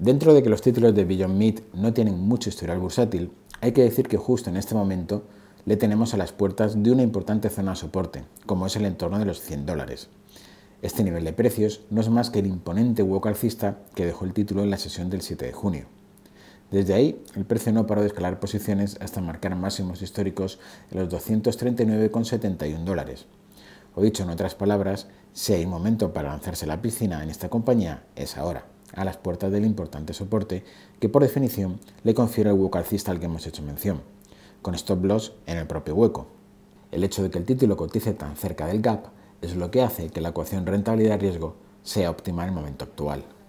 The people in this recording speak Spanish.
Dentro de que los títulos de Beyond Meat no tienen mucho historial bursátil, hay que decir que justo en este momento le tenemos a las puertas de una importante zona de soporte, como es el entorno de los 100 dólares. Este nivel de precios no es más que el imponente hueco alcista que dejó el título en la sesión del 7 de junio. Desde ahí, el precio no paró de escalar posiciones hasta marcar máximos históricos en los 239,71 dólares. O dicho en otras palabras, si hay momento para lanzarse a la piscina en esta compañía, es ahora a las puertas del importante soporte que por definición le confiere el hueco alcista al que hemos hecho mención, con stop loss en el propio hueco. El hecho de que el título cotice tan cerca del gap es lo que hace que la ecuación rentabilidad-riesgo sea óptima en el momento actual.